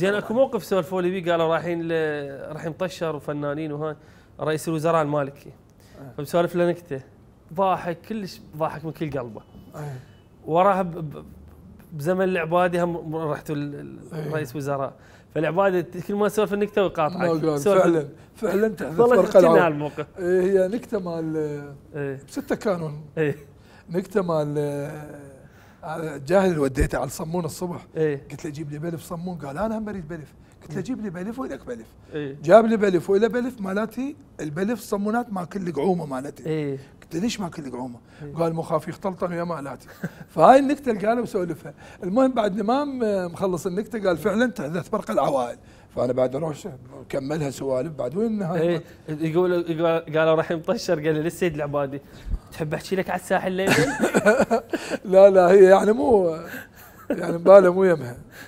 زين اكو موقف سولفوا لي بيه قالوا رايحين راح مطشر وفنانين وهاي رئيس الوزراء المالكي إيه. فمسولف له نكته ضاحك كلش ضاحك من كل قلبه إيه. وراها بزمن العبادي هم رحتوا إيه. رئيس وزراء فالعبادي كل ما سولف النكته ويقاطعك فعلا فعلا تحذف فرق العاب الموقف هي نكته مال بسته كانون نكته مال آه، جاهل وديته على الصمون الصبح إيه؟ قلت له جيب لي بلف صمون قال انا هم اريد بلف قلت له إيه. جيب لي بلف والك بلف إيه؟ جاب لي بلف ولا بلف مالتي البلف صمونات ما كل قعومه مالتي إيه؟ ليش ما كل قعومه؟ إيه. قال مخاف يختلطن يا مالاتي فهاي النكته اللي قالها وسولفها المهم بعد ما مخلص النكته قال فعلا تحدث برق العوائل فانا بعد اروح كملها سوالف بعد وين النهايه؟ يقول قالوا راح يمطشر قال لي للسيد العبادي تحب احكي لك على الساحل ليلا؟ لا لا هي يعني مو يعني باله مو يمها